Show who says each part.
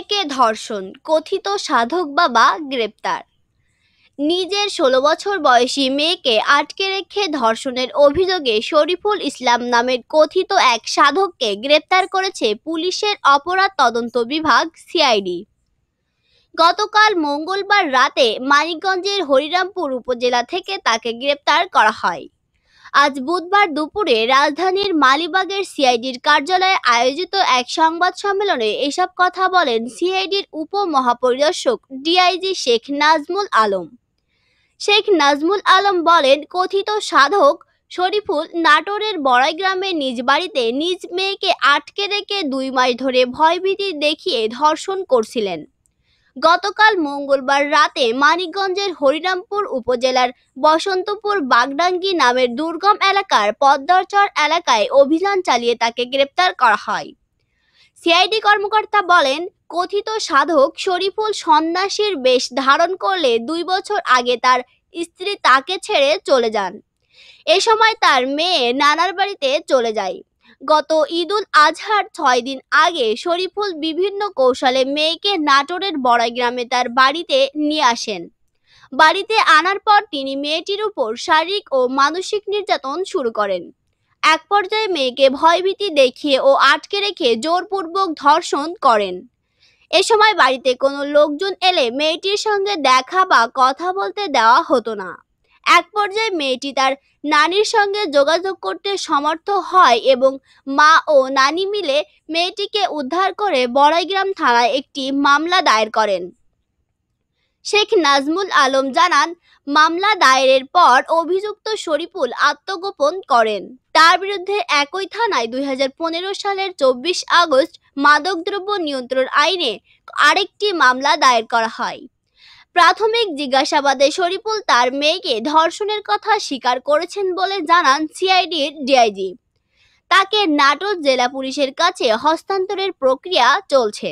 Speaker 1: মেয়েকে ধর্ষণ কথিত সাধক বাবা গ্রেপ্তার নিজের ষোলো বছর বয়সী মেয়েকে আটকে রেখে ধর্ষণের অভিযোগে শরীফুল ইসলাম নামের কথিত এক সাধককে গ্রেপ্তার করেছে পুলিশের অপরাধ তদন্ত বিভাগ সিআইডি গতকাল মঙ্গলবার রাতে মানিকগঞ্জের হরিরামপুর উপজেলা থেকে তাকে গ্রেপ্তার করা হয় আজ বুধবার দুপুরে রাজধানীর মালিবাগের সিআইডির কার্যালয়ে আয়োজিত এক সংবাদ সম্মেলনে এসব কথা বলেন সিআইডির উপমহাপরিদর্শক ডিআইজি শেখ নাজমুল আলম শেখ নাজমুল আলম বলেন কথিত সাধক শরীফুল নাটোরের বড়াই গ্রামের নিজ বাড়িতে নিজ মেয়েকে আটকে রেখে দুই মাস ধরে ভয়ভীতি দেখিয়ে ধর্ষণ করছিলেন গতকাল মঙ্গলবার রাতে মানিকগঞ্জের হরিরামপুর উপজেলার বসন্তপুর বাগডাঙ্গি নামের দুর্গম এলাকার পদ্মরচর এলাকায় অভিযান চালিয়ে তাকে গ্রেপ্তার করা হয় সিআইডি কর্মকর্তা বলেন কথিত সাধক শরীফুল সন্ন্যাসীর বেশ ধারণ করলে দুই বছর আগে তার স্ত্রী তাকে ছেড়ে চলে যান এ সময় তার মেয়ে নানার বাড়িতে চলে যায় গত ঈদুল আজহার ছয় দিন আগে শরীফুল বিভিন্ন কৌশলে মেয়েকে নাটোরের বড়াই গ্রামে তার বাড়িতে নিয়ে আসেন বাড়িতে আনার পর তিনি মেয়েটির উপর শারীরিক ও মানসিক নির্যাতন শুরু করেন এক পর্যায়ে মেয়েকে ভয়ভীতি দেখিয়ে ও আটকে রেখে জোরপূর্বক ধর্ষণ করেন এ সময় বাড়িতে কোনো লোকজন এলে মেয়েটির সঙ্গে দেখা বা কথা বলতে দেওয়া হতো না এক পর্যায়ে মেয়েটি তার নানির সঙ্গে যোগাযোগ করতে সমর্থ হয় এবং মা ও নানি মিলে মেয়েটিকে উদ্ধার করে বড়াইগ্রাম থানায় একটি মামলা দায়ের করেন শেখ নাজমুল আলম জানান মামলা দায়েরের পর অভিযুক্ত শরীফুল আত্মগোপন করেন তার বিরুদ্ধে একই থানায় দুই সালের চব্বিশ আগস্ট মাদকদ্রব্য নিয়ন্ত্রণ আইনে আরেকটি মামলা দায়ের করা হয় প্রাথমিক জিজ্ঞাসাবাদে শরীফুল তার মেয়েকে ধর্ষণের কথা স্বীকার করেছেন বলে জানান সিআইডির ডিআইজি তাকে নাটোর জেলা পুলিশের কাছে হস্তান্তরের প্রক্রিয়া চলছে